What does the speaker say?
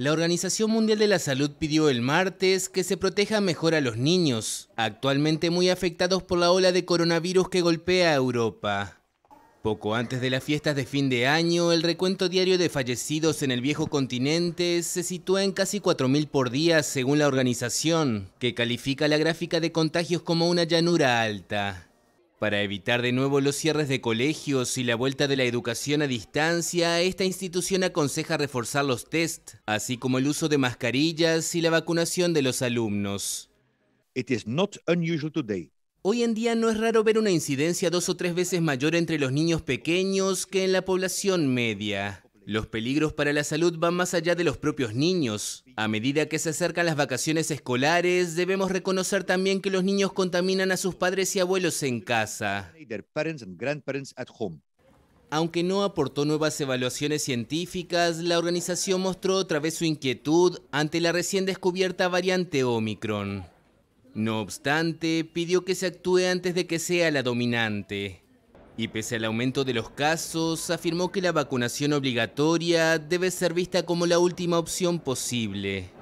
La Organización Mundial de la Salud pidió el martes que se proteja mejor a los niños, actualmente muy afectados por la ola de coronavirus que golpea a Europa. Poco antes de las fiestas de fin de año, el recuento diario de fallecidos en el viejo continente se sitúa en casi 4.000 por día según la organización, que califica la gráfica de contagios como una llanura alta. Para evitar de nuevo los cierres de colegios y la vuelta de la educación a distancia, esta institución aconseja reforzar los test, así como el uso de mascarillas y la vacunación de los alumnos. Hoy en día no es raro ver una incidencia dos o tres veces mayor entre los niños pequeños que en la población media. Los peligros para la salud van más allá de los propios niños. A medida que se acercan las vacaciones escolares, debemos reconocer también que los niños contaminan a sus padres y abuelos en casa. Aunque no aportó nuevas evaluaciones científicas, la organización mostró otra vez su inquietud ante la recién descubierta variante Omicron. No obstante, pidió que se actúe antes de que sea la dominante y pese al aumento de los casos, afirmó que la vacunación obligatoria debe ser vista como la última opción posible.